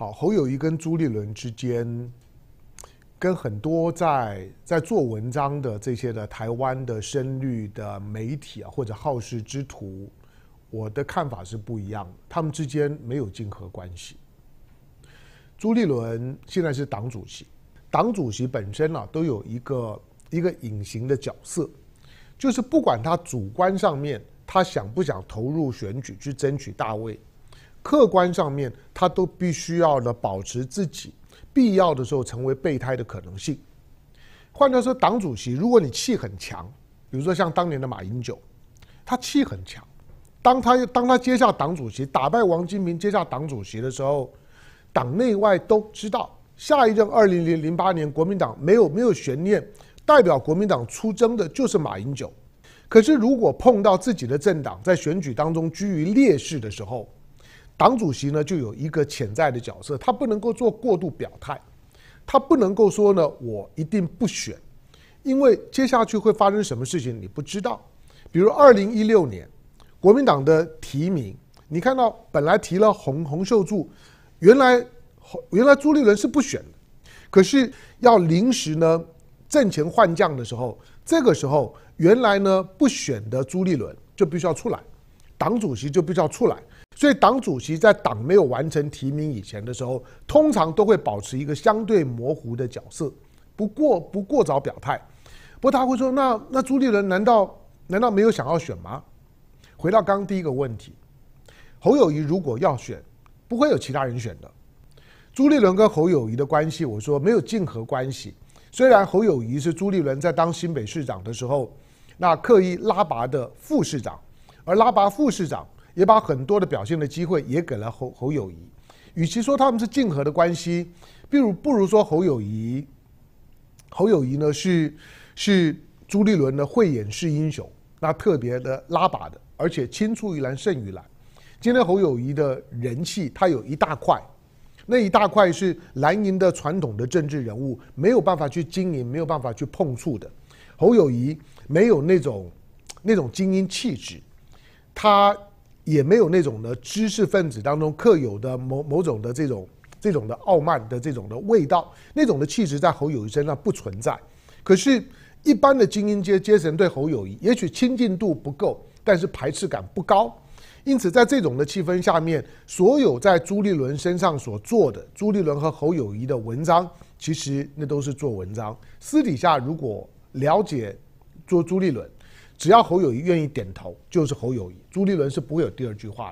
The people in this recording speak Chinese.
好，侯友谊跟朱立伦之间，跟很多在在做文章的这些的台湾的声律的媒体啊，或者好事之徒，我的看法是不一样。他们之间没有竞合关系。朱立伦现在是党主席，党主席本身啊，都有一个一个隐形的角色，就是不管他主观上面他想不想投入选举去争取大位。客观上面，他都必须要的保持自己必要的时候成为备胎的可能性。换句话说，党主席如果你气很强，比如说像当年的马英九，他气很强，当他当他接下党主席，打败王金平接下党主席的时候，党内外都知道下一任二零零零八年国民党没有没有悬念，代表国民党出征的就是马英九。可是如果碰到自己的政党在选举当中居于劣势的时候，党主席呢，就有一个潜在的角色，他不能够做过度表态，他不能够说呢，我一定不选，因为接下去会发生什么事情你不知道。比如二零一六年，国民党的提名，你看到本来提了洪洪秀柱，原来原来朱立伦是不选的，可是要临时呢，阵前换将的时候，这个时候原来呢不选的朱立伦就必须要出来，党主席就必须要出来。所以，党主席在党没有完成提名以前的时候，通常都会保持一个相对模糊的角色，不过不过早表态。不过，他会说：“那那朱立伦难道难道没有想要选吗？”回到刚刚第一个问题，侯友谊如果要选，不会有其他人选的。朱立伦跟侯友谊的关系，我说没有竞合关系。虽然侯友谊是朱立伦在当新北市长的时候，那刻意拉拔的副市长，而拉拔副市长。也把很多的表现的机会也给了侯侯友谊，与其说他们是竞合的关系，比如不如说侯友谊，侯友谊呢是是朱立伦的慧眼识英雄，那特别的拉把的，而且青出于蓝胜于蓝。今天侯友谊的人气，他有一大块，那一大块是蓝营的传统的政治人物没有办法去经营，没有办法去碰触的。侯友谊没有那种那种精英气质，他。也没有那种的知识分子当中特有的某某种的这种这种的傲慢的这种的味道，那种的气质在侯友谊身上不存在。可是，一般的精英阶阶层对侯友谊也许亲近度不够，但是排斥感不高。因此，在这种的气氛下面，所有在朱立伦身上所做的朱立伦和侯友谊的文章，其实那都是做文章。私底下如果了解，做朱立伦。只要侯友谊愿意点头，就是侯友谊。朱立伦是不会有第二句话。